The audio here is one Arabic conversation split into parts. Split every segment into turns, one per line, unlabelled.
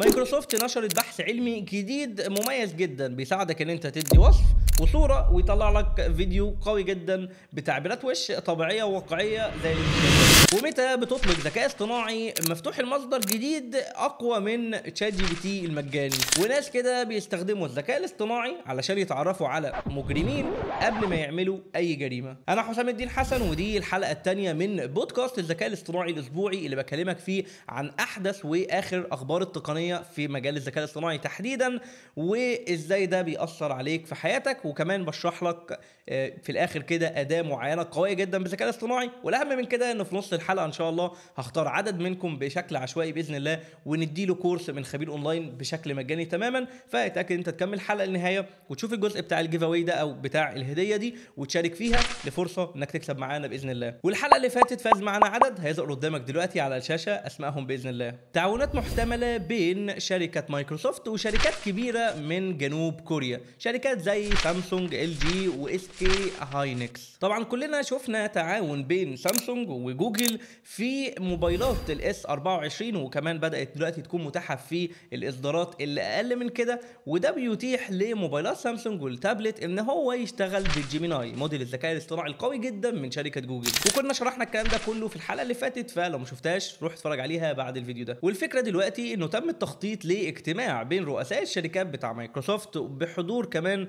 مايكروسوفت نشرت بحث علمي جديد مميز جدا بيساعدك ان انت تدي وصف وصوره ويطلع لك فيديو قوي جدا بتعبيرات وش طبيعيه وواقعيه زي ومتى بتطلق ذكاء اصطناعي مفتوح المصدر جديد اقوى من تشات جي بي تي المجاني وناس كده بيستخدموا الذكاء الاصطناعي علشان يتعرفوا على مجرمين قبل ما يعملوا اي جريمه انا حسام الدين حسن ودي الحلقه الثانيه من بودكاست الذكاء الاصطناعي الاسبوعي اللي بكلمك فيه عن احدث واخر اخبار التقنيه في مجال الذكاء الاصطناعي تحديدا وازاي ده بيأثر عليك في حياتك وكمان بشرح لك آه، في الاخر كده اداه معينه قويه جدا بالذكاء الاصطناعي والاهم من كده ان في نص الحلقه ان شاء الله هختار عدد منكم بشكل عشوائي باذن الله وندي له كورس من خبير اونلاين بشكل مجاني تماما فاتاكد انت تكمل الحلقه للنهايه وتشوف الجزء بتاع الجيف اواي ده او بتاع الهديه دي وتشارك فيها لفرصه انك تكسب معانا باذن الله والحلقه اللي فاتت فاز معانا عدد هيظهر قدامك دلوقتي على الشاشه اسمائهم باذن الله تعاونات محتمله بين شركه مايكروسوفت وشركات كبيره من جنوب كوريا شركات زي سامسونج سامسونج ال جي واس كي هاينكس طبعا كلنا شفنا تعاون بين سامسونج وجوجل في موبايلات الاس 24 وكمان بدات دلوقتي تكون متاحه في الاصدارات اللي اقل من كده وده بيتيح لموبايلات سامسونج والتابلت ان هو يشتغل بالجيميناي موديل الذكاء الاصطناعي القوي جدا من شركه جوجل وكنا شرحنا الكلام ده كله في الحلقه اللي فاتت فلو ما شفتهاش روح اتفرج عليها بعد الفيديو ده والفكره دلوقتي انه تم التخطيط لاجتماع بين رؤساء الشركات بتاع مايكروسوفت بحضور كمان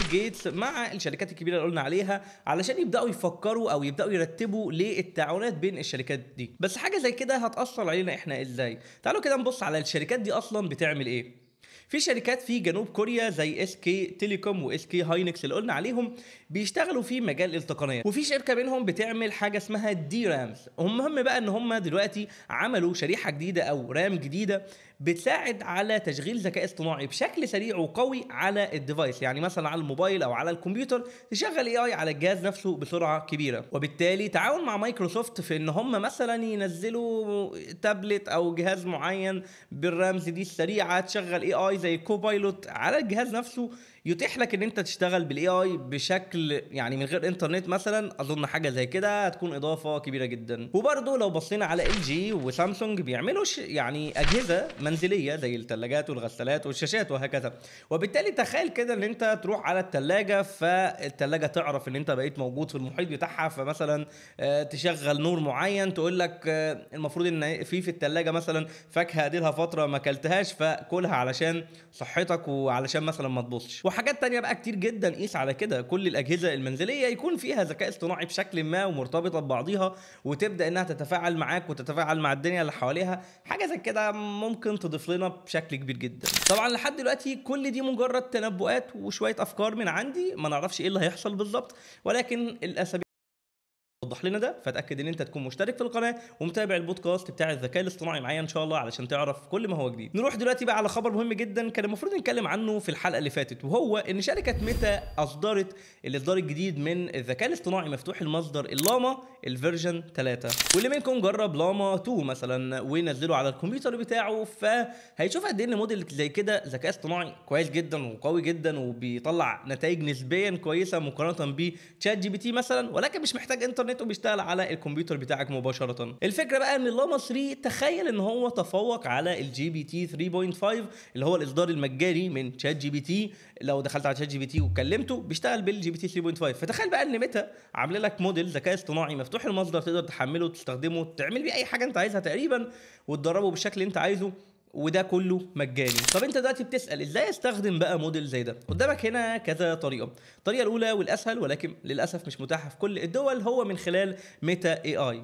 بيل جيتس مع الشركات الكبيره اللي قلنا عليها علشان يبداوا يفكروا او يبداوا يرتبوا للتعاونات بين الشركات دي بس حاجه زي كده هتاثر علينا احنا ازاي تعالوا كده نبص على الشركات دي اصلا بتعمل ايه في شركات في جنوب كوريا زي اس كي تيليكوم واس كي هاينكس اللي قلنا عليهم بيشتغلوا في مجال التقنيه وفي شركه منهم بتعمل حاجه اسمها دي رامز المهم بقى ان هم دلوقتي عملوا شريحه جديده او رام جديده بتساعد على تشغيل ذكاء اصطناعي بشكل سريع وقوي على الديفايس يعني مثلا على الموبايل او على الكمبيوتر تشغل اي اي على الجهاز نفسه بسرعه كبيره وبالتالي تعاون مع مايكروسوفت في ان هم مثلا ينزلوا تابلت او جهاز معين بالرامز دي السريعه تشغل اي اي زي كوبايلوت على الجهاز نفسه يتيح لك ان انت تشتغل بالاي اي بشكل يعني من غير انترنت مثلا اظن حاجه زي كده هتكون اضافه كبيره جدا وبرده لو بصينا على ال جي وسامسونج بيعملوا يعني اجهزه منزليه زي الثلاجات والغسالات والشاشات وهكذا وبالتالي تخيل كده ان انت تروح على الثلاجه فالثلاجه تعرف ان انت بقيت موجود في المحيط بتاعها فمثلا آه، تشغل نور معين تقول لك آه، المفروض ان في في الثلاجه مثلا فاكهه دي لها فتره ما اكلتهاش فكلها علشان صحتك وعلشان مثلا ما تبصش وحاجات تانية بقى كتير جدا قيس على كده كل الأجهزة المنزلية يكون فيها ذكاء اصطناعي بشكل ما ومرتبطة ببعضيها وتبدأ إنها تتفاعل معاك وتتفاعل مع الدنيا اللي حواليها حاجة زي كده ممكن تضيف لنا بشكل كبير جدا طبعا لحد دلوقتي كل دي مجرد تنبؤات وشوية أفكار من عندي ما نعرفش إيه اللي هيحصل بالظبط ولكن الأسابيع وضح لنا ده فاتاكد ان انت تكون مشترك في القناه ومتابع البودكاست بتاع الذكاء الاصطناعي معايا ان شاء الله علشان تعرف كل ما هو جديد نروح دلوقتي بقى على خبر مهم جدا كان المفروض نتكلم عنه في الحلقه اللي فاتت وهو ان شركه ميتا اصدرت الاصدار الجديد من الذكاء الاصطناعي مفتوح المصدر اللاما الفيرجن 3 واللي منكم جرب لاما 2 مثلا ونزله على الكمبيوتر بتاعه فهيشوف قد ايه ان موديل زي كده ذكاء اصطناعي كويس جدا وقوي جدا وبيطلع نتائج نسبيا كويسه مقارنه بتشات جي بي تي مثلا ولكن مش محتاج انترنت الانترنت وبيشتغل على الكمبيوتر بتاعك مباشره الفكره بقى ان اللاما 3 تخيل ان هو تفوق على الجي بي تي 3.5 اللي هو الاصدار المجاني من شات جي بي تي لو دخلت على شات جي بي تي وكلمته بيشتغل بالجي بي تي 3.5 فتخيل بقى ان ميتا عامله لك موديل ذكاء اصطناعي مفتوح المصدر تقدر تحمله وتستخدمه تعمل بيه اي حاجه انت عايزها تقريبا وتدربه بالشكل اللي انت عايزه وده كله مجاني طب انت دلوقتي بتسال ازاي استخدم بقى موديل زي ده قدامك هنا كذا طريقه الطريقه الاولى والاسهل ولكن للاسف مش متاحه في كل الدول هو من خلال ميتا اي اي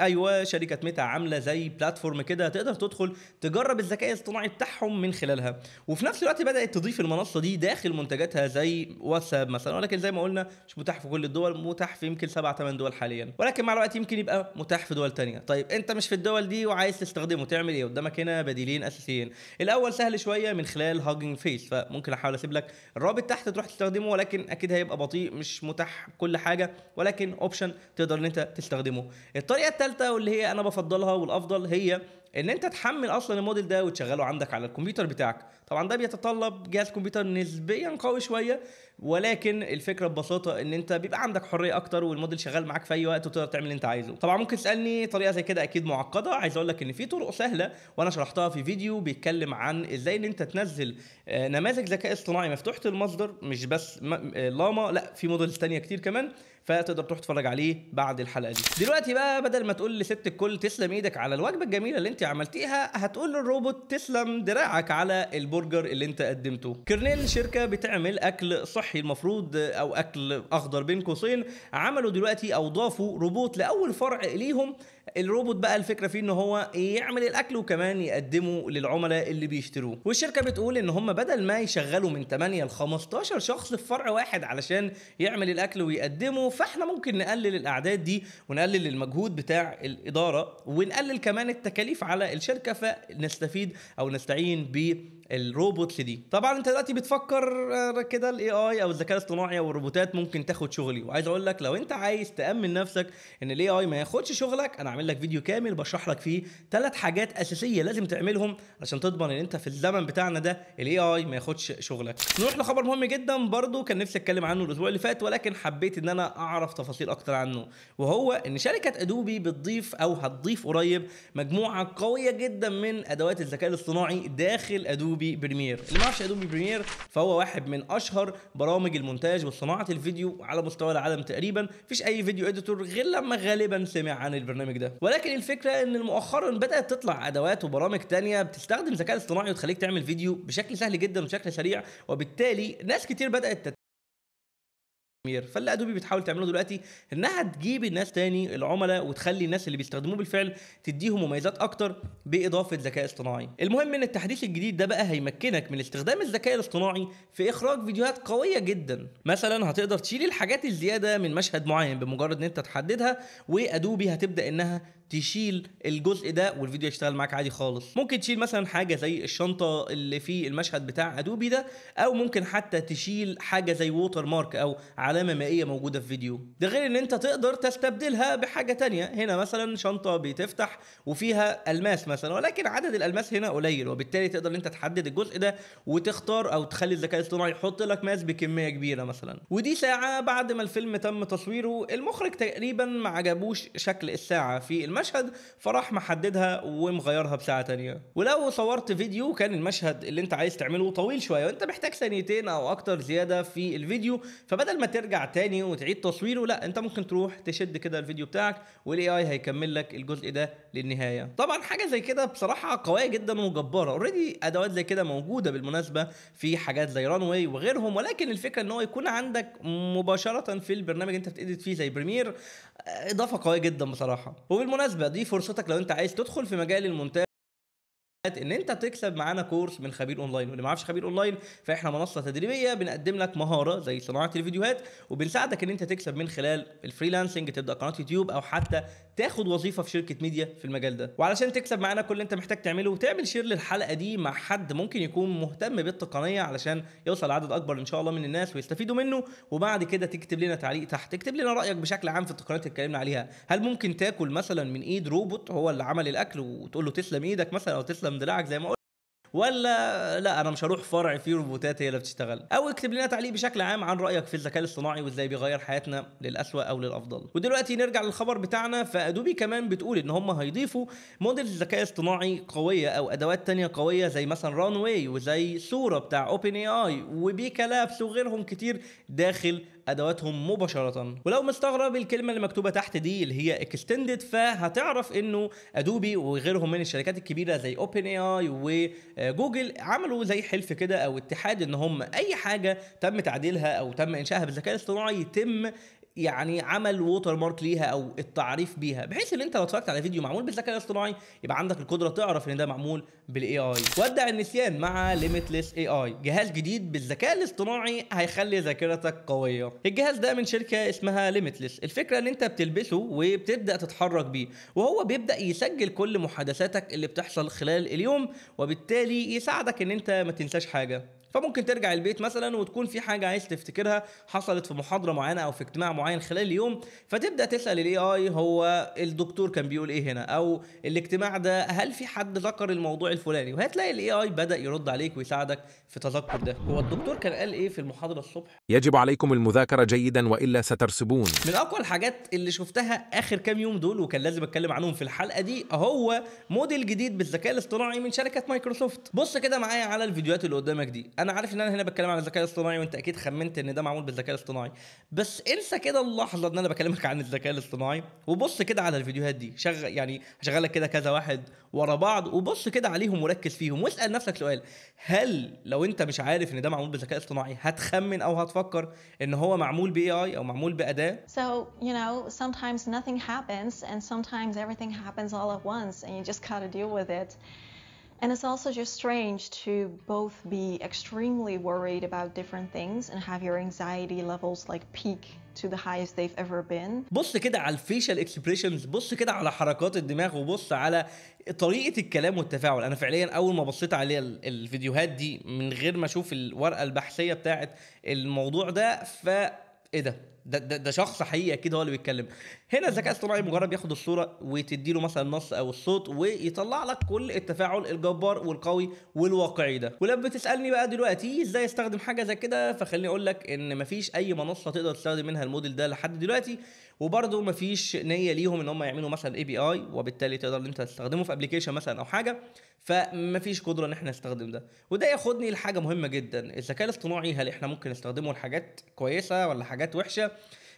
ايوه شركه ميتا عامله زي بلاتفورم كده تقدر تدخل تجرب الذكاء الاصطناعي بتاعهم من خلالها وفي نفس الوقت بدات تضيف المنصه دي داخل منتجاتها زي واتساب مثلا ولكن زي ما قلنا مش متاح في كل الدول متاح في يمكن 7 8 دول حاليا ولكن مع الوقت يمكن يبقى متاح في دول تانية طيب انت مش في الدول دي وعايز تستخدمه تعمل ايه قدامك هنا بديلين تمارين اساسيين الاول سهل شويه من خلال هاجنج فيس فممكن احاول اسيب لك الرابط تحت تروح تستخدمه ولكن اكيد هيبقى بطيء مش متاح كل حاجه ولكن اوبشن تقدر ان انت تستخدمه الطريقه الثالثه واللي هي انا بفضلها والافضل هي ان انت تحمل اصلا الموديل ده وتشغله عندك على الكمبيوتر بتاعك طبعا ده بيتطلب جهاز كمبيوتر نسبيا قوي شويه ولكن الفكره ببساطه ان انت بيبقى عندك حريه اكتر والموديل شغال معاك في اي وقت وتقدر تعمل اللي انت عايزه طبعا ممكن تسالني طريقه زي كده اكيد معقده عايز اقول لك ان في طرق سهله وانا شرحتها في فيديو بيتكلم عن ازاي ان انت تنزل آه، نماذج ذكاء اصطناعي مفتوحه المصدر مش بس آه، لاما لا في موديلز ثانيه كتير كمان فتقدر تروح تتفرج عليه بعد الحلقه دي دلوقتي بقى بدل ما تقول لست الكل تسلم ايدك على الوجبه الجميله اللي انت عملتيها هتقول للروبوت تسلم دراعك على البرجر اللي انت قدمته كرنيل شركه بتعمل اكل صحي المفروض او اكل اخضر بين قوسين عملوا دلوقتي او ضافوا روبوت لاول فرع ليهم الروبوت بقى الفكره فيه ان هو يعمل الاكل وكمان يقدمه للعملاء اللي بيشتروه والشركه بتقول ان هم بدل ما يشغلوا من 8 ل 15 شخص في فرع واحد علشان يعمل الاكل ويقدمه فاحنا ممكن نقلل الاعداد دي ونقلل المجهود بتاع الاداره ونقلل كمان التكاليف على الشركه فنستفيد او نستعين ب الروبوت دي طبعا انت دلوقتي بتفكر آه، كده الاي اي او الذكاء الاصطناعي او الروبوتات ممكن تاخد شغلي وعايز اقول لك لو انت عايز تامن نفسك ان الاي اي ما ياخدش شغلك انا عامل لك فيديو كامل بشرح لك فيه ثلاث حاجات اساسيه لازم تعملهم عشان تضمن ان انت في الزمن بتاعنا ده الاي اي ما ياخدش شغلك نروح لخبر مهم جدا برضو كان نفسي اتكلم عنه الاسبوع اللي فات ولكن حبيت ان انا اعرف تفاصيل اكتر عنه وهو ان شركه ادوبي بتضيف او هتضيف قريب مجموعه قويه جدا من ادوات الذكاء الاصطناعي داخل ادوبي ادوبي بريمير اللي ما يعرفش ادوبي بريمير فهو واحد من اشهر برامج المونتاج وصناعه الفيديو على مستوى العالم تقريبا مفيش اي فيديو اديتور غير لما غالبا سمع عن البرنامج ده ولكن الفكره ان مؤخرا بدات تطلع ادوات وبرامج تانية بتستخدم الذكاء الاصطناعي وتخليك تعمل فيديو بشكل سهل جدا وبشكل سريع وبالتالي ناس كتير بدات فاللي ادوبي بتحاول تعمله دلوقتي انها تجيب الناس تاني العملاء وتخلي الناس اللي بيستخدموه بالفعل تديهم مميزات اكتر باضافه ذكاء اصطناعي المهم ان التحديث الجديد ده بقى هيمكنك من استخدام الذكاء الاصطناعي في اخراج فيديوهات قويه جدا مثلا هتقدر تشيل الحاجات الزياده من مشهد معين بمجرد ان انت تحددها وادوبي هتبدا انها تشيل الجزء ده والفيديو يشتغل معاك عادي خالص ممكن تشيل مثلا حاجه زي الشنطه اللي في المشهد بتاع ادوبي ده او ممكن حتى تشيل حاجه زي ووتر مارك او علامه مائيه موجوده في فيديو ده غير ان انت تقدر تستبدلها بحاجه تانية هنا مثلا شنطه بتفتح وفيها الماس مثلا ولكن عدد الالماس هنا قليل وبالتالي تقدر ان انت تحدد الجزء ده وتختار او تخلي الذكاء الاصطناعي يحط لك ماس بكميه كبيره مثلا ودي ساعه بعد ما الفيلم تم تصويره المخرج تقريبا ما عجبوش شكل الساعه في المشهد المشهد فراح محددها ومغيرها بساعه تانية ولو صورت فيديو كان المشهد اللي انت عايز تعمله طويل شويه وانت محتاج ثانيتين او اكتر زياده في الفيديو فبدل ما ترجع تاني وتعيد تصويره لا انت ممكن تروح تشد كده الفيديو بتاعك والاي اي هيكمل لك الجزء ده للنهايه طبعا حاجه زي كده بصراحه قويه جدا وجباره اوريدي ادوات زي كده موجوده بالمناسبه في حاجات زي ران واي وغيرهم ولكن الفكره ان هو يكون عندك مباشره في البرنامج انت بتديت فيه زي بريمير اضافه قويه جدا بصراحه وبالمناسبه دي فرصتك لو انت عايز تدخل في مجال المونتاج ان انت تكسب معانا كورس من خبير اونلاين واللي ما يعرفش خبير اونلاين فاحنا منصه تدريبيه بنقدم لك مهاره زي صناعه الفيديوهات وبنساعدك ان انت تكسب من خلال الفريلانسنج تبدا قناه يوتيوب او حتى تاخد وظيفه في شركه ميديا في المجال ده وعلشان تكسب معانا كل اللي انت محتاج تعمله وتعمل شير للحلقه دي مع حد ممكن يكون مهتم بالتقنيه علشان يوصل لعدد اكبر ان شاء الله من الناس ويستفيدوا منه وبعد كده تكتب لنا تعليق تحت اكتب لنا رايك بشكل عام في التقنيات اللي اتكلمنا عليها هل ممكن تاكل مثلا من ايد روبوت هو اللي عمل الاكل وتقول له تسلم ايدك مثلا او تسلم دراعك زي ما قلت ولا لا انا مش هروح فرع فيه روبوتات هي اللي بتشتغل او اكتب لنا تعليق بشكل عام عن رايك في الذكاء الاصطناعي وازاي بيغير حياتنا للاسوء او للافضل ودلوقتي نرجع للخبر بتاعنا فادوبي كمان بتقول ان هم هيضيفوا موديل ذكاء اصطناعي قويه او ادوات تانية قويه زي مثلا ران وزي صوره بتاع اوبن اي اي وبيكا لابس وغيرهم كتير داخل ادواتهم مباشره ولو مستغرب الكلمه اللي مكتوبه تحت دي اللي هي اكستندد فهتعرف انه ادوبي وغيرهم من الشركات الكبيره زي اوبن اي اي وجوجل عملوا زي حلف كده او اتحاد ان هم اي حاجه تم تعديلها او تم انشائها بالذكاء الاصطناعي يتم يعني عمل ووتر مارك ليها او التعريف بيها بحيث ان انت لو اتفرجت على فيديو معمول بالذكاء الاصطناعي يبقى عندك القدره تعرف ان ده معمول بالاي اي وابدا النسيان مع ليميتلس اي اي جهاز جديد بالذكاء الاصطناعي هيخلي ذاكرتك قويه الجهاز ده من شركه اسمها ليميتلس الفكره ان انت بتلبسه وبتبدا تتحرك بيه وهو بيبدا يسجل كل محادثاتك اللي بتحصل خلال اليوم وبالتالي يساعدك ان انت ما تنساش حاجه فممكن ترجع البيت مثلا وتكون في حاجه عايز تفتكرها حصلت في محاضره معينه او في اجتماع معين خلال اليوم فتبدا تسال الاي اي هو الدكتور كان بيقول ايه هنا او الاجتماع ده هل في حد ذكر الموضوع الفلاني وهتلاقي الاي اي بدا يرد عليك ويساعدك في تذكر ده هو الدكتور كان قال ايه في المحاضره الصبح يجب عليكم المذاكره جيدا والا سترسبون من اقوى الحاجات اللي شفتها اخر كام يوم دول وكان لازم اتكلم عنهم في الحلقه دي هو موديل جديد بالذكاء الاصطناعي من شركه مايكروسوفت بص كده معايا على الفيديوهات اللي قدامك دي انا عارف ان انا هنا بتكلم عن الذكاء الاصطناعي وانت اكيد خمنت ان ده معمول بالذكاء الاصطناعي بس انسى كده اللحظه ان انا بكلمك عن الذكاء الاصطناعي وبص كده على الفيديوهات دي شغل يعني هشغلك كده كذا واحد ورا بعض وبص كده عليهم وركز فيهم واسال نفسك سؤال هل لو انت مش عارف ان ده معمول بالذكاء الاصطناعي هتخمن او هتفكر ان هو معمول باي اي او معمول باداه so you know sometimes nothing happens and sometimes everything happens all at once and you just gotta deal with it And it's also just strange to both be extremely worried about different things and have your anxiety levels like peak to the highest they've ever been. بص كده على الفيشال اكسبريشنز بص كده على حركات الدماغ وبص على طريقه الكلام والتفاعل انا فعليا اول ما بصيت على الفيديوهات دي من غير ما اشوف الورقه البحثيه بتاعت الموضوع ده ف ايه ده ده, ده, ده شخص حقيقي اكيد هو اللي بيتكلم هنا الذكاء الاصطناعي مجرد بياخد الصوره وتدي له مثلا النص او الصوت ويطلع لك كل التفاعل الجبار والقوي والواقعي ده ولما بتسالني بقى دلوقتي ازاي استخدم حاجه زي كده فخليني اقول لك ان مفيش اي منصه تقدر تستخدم منها الموديل ده لحد دلوقتي وبرده مفيش نيه ليهم ان هم يعملوا مثلا اي بي اي وبالتالي تقدر ان انت تستخدمه في ابلكيشن مثلا او حاجه فمفيش قدره ان احنا نستخدم ده وده ياخدني لحاجه مهمه جدا الذكاء الاصطناعي هل احنا ممكن نستخدمه لحاجات كويسه ولا حاجات وحشه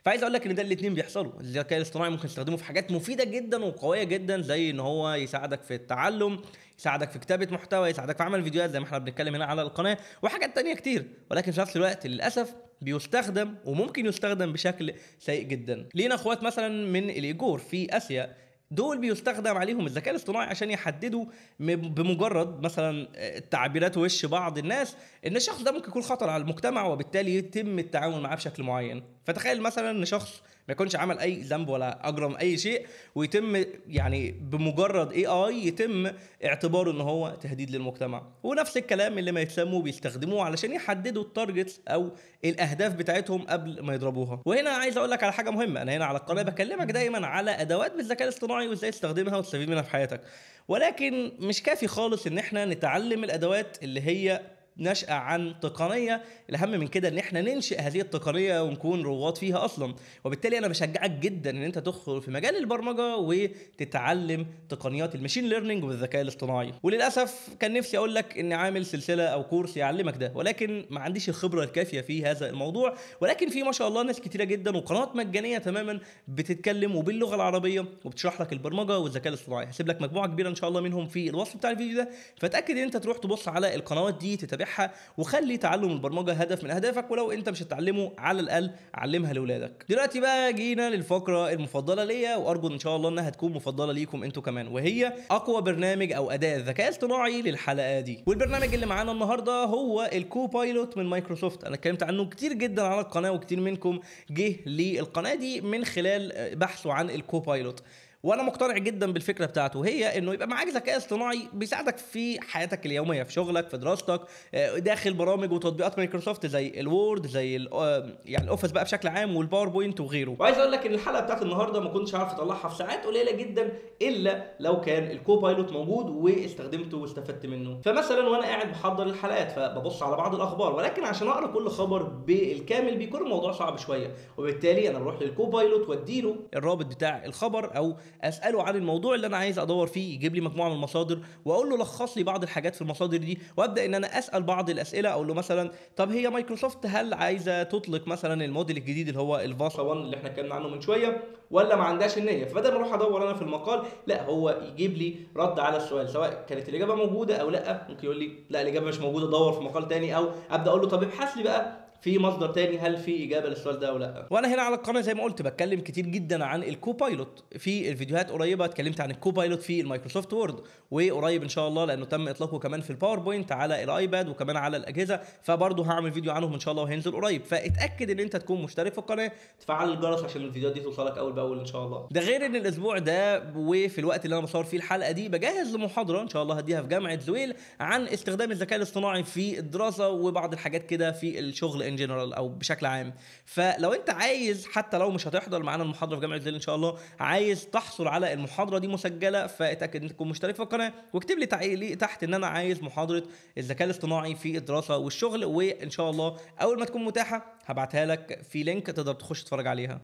فعايز اقول لك ان ده الاثنين بيحصلوا الذكاء الاصطناعي ممكن تستخدمه في حاجات مفيده جدا وقويه جدا زي ان هو يساعدك في التعلم يساعدك في كتابه محتوى يساعدك في عمل فيديوهات زي ما احنا بنتكلم هنا على القناه وحاجات تانية كتير ولكن في نفس الوقت للاسف بيستخدم وممكن يستخدم بشكل سيء جدا لينا اخوات مثلا من الايجور في اسيا دول بيستخدم عليهم الذكاء الاصطناعي عشان يحددوا بمجرد مثلا آه، تعبيرات وش بعض الناس ان الشخص ده ممكن يكون خطر على المجتمع وبالتالي يتم التعامل معاه بشكل معين فتخيل مثلا ان شخص ما يكونش عمل اي ذنب ولا اجرم اي شيء ويتم يعني بمجرد اي اي يتم اعتباره ان هو تهديد للمجتمع ونفس الكلام اللي ما يتلموا بيستخدموه علشان يحددوا التارجت او الاهداف بتاعتهم قبل ما يضربوها وهنا عايز اقول لك على حاجه مهمه انا هنا على القناه بكلمك دايما على ادوات بالذكاء الاصطناعي وازاي تستخدمها وتستفيد منها في حياتك ولكن مش كافي خالص ان احنا نتعلم الادوات اللي هي نشأة عن تقنية الأهم من كده إن إحنا ننشئ هذه التقنية ونكون رواد فيها أصلا وبالتالي أنا بشجعك جدا إن أنت تدخل في مجال البرمجة وتتعلم تقنيات المشين ليرنينج والذكاء الاصطناعي وللأسف كان نفسي أقول لك إني عامل سلسلة أو كورس يعلمك ده ولكن ما عنديش الخبرة الكافية في هذا الموضوع ولكن في ما شاء الله ناس كتيرة جدا وقنوات مجانية تماما بتتكلم وباللغة العربية وبتشرح لك البرمجة والذكاء الاصطناعي هسيب لك مجموعة كبيرة إن شاء الله منهم في الوصف بتاع الفيديو ده فتأكد إن أنت تروح تبص على القنوات دي تتابع وتابعها وخلي تعلم البرمجه هدف من اهدافك ولو انت مش هتعلمه على الاقل علمها لاولادك دلوقتي بقى جينا للفقره المفضله ليا وارجو ان شاء الله انها تكون مفضله ليكم انتوا كمان وهي اقوى برنامج او اداه ذكاء اصطناعي للحلقه دي والبرنامج اللي معانا النهارده هو الكوبايلوت من مايكروسوفت انا اتكلمت عنه كتير جدا على القناه وكتير منكم جه للقناه دي من خلال بحثه عن الكوبايلوت وانا مقتنع جدا بالفكره بتاعته وهي انه يبقى معاك ذكاء اصطناعي بيساعدك في حياتك اليوميه في شغلك في دراستك آه، داخل برامج وتطبيقات مايكروسوفت زي الوورد زي الـ آه، يعني الاوفيس بقى بشكل عام والباوربوينت وغيره وعايز اقول لك ان الحلقه بتاعت النهارده ما كنتش عارف اطلعها في ساعات قليله جدا الا لو كان الكوبايلوت موجود واستخدمته واستفدت منه فمثلا وانا قاعد بحضر الحلقات فببص على بعض الاخبار ولكن عشان اقرا كل خبر بالكامل بيكون الموضوع صعب شويه وبالتالي انا بروح للكوبايلوت واديله الرابط بتاع الخبر او اساله عن الموضوع اللي انا عايز ادور فيه يجيب لي مجموعه من المصادر واقول له لخص لي بعض الحاجات في المصادر دي وابدا ان انا اسال بعض الاسئله اقول له مثلا طب هي مايكروسوفت هل عايزه تطلق مثلا الموديل الجديد اللي هو الفاسا 1 اللي احنا اتكلمنا عنه من شويه ولا ما عندهاش النيه فبدل ما اروح ادور انا في المقال لا هو يجيب لي رد على السؤال سواء كانت الاجابه موجوده او لا ممكن يقول لي لا الاجابه مش موجوده دور في مقال تاني او ابدا اقول له طب ابحث لي بقى في مصدر تاني هل في اجابه للسؤال ده او لا وانا هنا على القناه زي ما قلت بتكلم كتير جدا عن الكوبايلوت في الفيديوهات قريبه اتكلمت عن الكوبايلوت في المايكروسوفت وورد وقريب ان شاء الله لانه تم اطلاقه كمان في الباوربوينت على الايباد وكمان على الاجهزه فبرضه هعمل فيديو عنهم ان شاء الله وهينزل قريب فاتاكد ان انت تكون مشترك في القناه تفعل الجرس عشان الفيديوهات دي توصلك اول باول ان شاء الله ده غير ان الاسبوع ده وفي الوقت اللي انا بصور فيه الحلقه دي بجهز لمحاضره ان شاء الله هديها في جامعه زويل عن استخدام الذكاء الاصطناعي في الدراسه وبعض الحاجات كده في الشغل ان جنرال او بشكل عام فلو انت عايز حتى لو مش هتحضر معانا المحاضره في جامعه زيل ان شاء الله عايز تحصل على المحاضره دي مسجله فاتاكد انك تكون مشترك في القناه واكتب لي تعليق تحت ان انا عايز محاضره الذكاء الاصطناعي في الدراسه والشغل وان شاء الله اول ما تكون متاحه هبعتها لك في لينك تقدر تخش تتفرج عليها